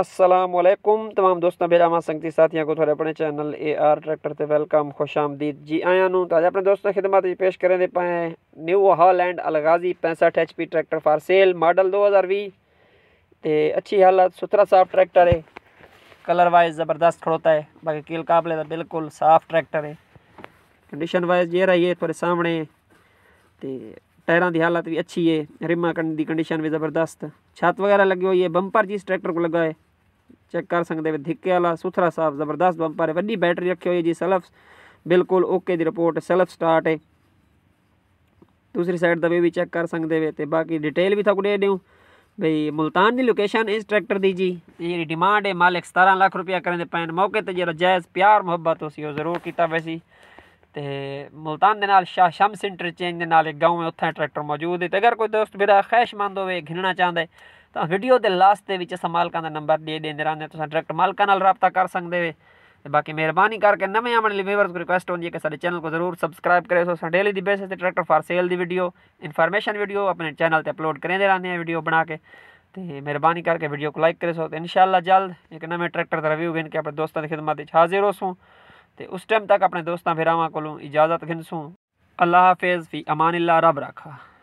ਅਸਲਾਮ ਅਲੈਕੁਮ ਤਮਾਮ ਦੋਸਤਾਂ ਬੇਰਾ ਮਾ ਸੰਗਤੀ ਸਾਥੀਆਂ ਕੋ ਤੁਹਾਡੇ ਆਪਣੇ ਚੈਨਲ ਏ ਆਰ ਟਰੈਕਟਰ ਤੇ ਵੈਲਕਮ ਖੁਸ਼ ਆਮਦੀਦ ਜੀ ਆਇਆਂ ਨੂੰ ਤਾਂ ਆਪਣੇ ਦੋਸਤਾਂ ਖਿਦਮਤ ਵਿੱਚ ਪੇਸ਼ ਕਰਨ ਦੇ ਪਏ ਨਿਊ ਹਾਲੈਂਡ ਅਲਗਾਜ਼ੀ 65 HP tractor for sale model 2020 ਤੇ ਅੱਛੀ ਹਾਲਤ ਸੁਥਰਾ ਸਾਫ ਟਰੈਕਟਰ ਹੈ ਕਲਰ ਵਾਈਜ਼ ਜ਼ਬਰਦਸਤ ਖੜੋਤਾ ਹੈ ਬਾਕੀ ਕਿਲ ਕਾਬਲੇ ਦਾ ਬਿਲਕੁਲ ਸਾਫ ਟਰੈਕਟਰ ਹੈ ਕੰਡੀਸ਼ਨ ਵਾਈਜ਼ ਜੇ ਰਹੀ ਹੈ ਤੁਹਾਡੇ ਸਾਹਮਣੇ ਤੇ ਟਾਇਰਾਂ ਦੀ ਹਾਲਤ ਵੀ ਅੱਛੀ ਹੈ ਰਿਮਾਂ ਕੰਡ ਦੀ ਕੰਡੀਸ਼ਨ ਵੀ ਜ਼ਬਰਦਸਤ ਛੱਤ ਵਗੈਰਾ ਲੱਗੀ ਹੋਈ ਹੈ ਬੰਪਰ ਜਿਸ ਟਰੈਕਟਰ ਕੋ ਲਗਾ ਹੈ चेक कर सकते ਹੋ वाला सुथरा साफ जबरदस्त बंपर है ਹੈ बैटरी रखी हुई ਹੋਈ ਹੈ ਜੀ ਸੈਲਫ ਬਿਲਕੁਲ ਓਕੇ ਦੀ ਰਿਪੋਰਟ ਸੈਲਫ ਸਟਾਰਟ दूसरी साइड दबे भी चेक कर सकते वे तो बाकी डिटेल भी थोड़ा दे दूँ भाई मुल्तान की लोकेशन इस ट्रैक्टर की जी ये डिमांड है मालिक सतारह लाख रुपया करें पैन मौके पर जरा जायज़ प्यार मुहब्बत सी जरूर किया वैसे तो मुल्तान के शाह शम्स इंटरचेंज के नाल एक गाँव है उत्थ ट्रैक्टर मौजूद है तो अगर कोई दोस्त बिरा खैशमंद हो चाहता है तो वीडियो के लास्ट के असं मालकान का नंबर दे देते रहते हैं तो डायरैक्ट मालकान रबता कर सकते हैं बाकी मेहरबानी करके नवे आने व्यूवर को रिक्वेस्ट होंगी है कि सारे चैनल को जरूर सबसक्राइब करे सो डेली से ट्रैक्टर फॉर सेल की वीडियो इनफॉर्मेशन वीडियो अपने चैनल पर अपलोड करेंदे रहते हैं वीडियो बना के मेहरबानी करके वीडियो को लाइक करे सो तो इन शाला जल्द एक नवे ट्रैक्टर का रिव्यू गिन के अपने दोस्तों की खिदमत हाजिर हो सूँ तो उस टाइम तक अपने दोस्तों फिराव को इजाजत गिनसूँ अल्लाह हाफेज फी अमान रब रखा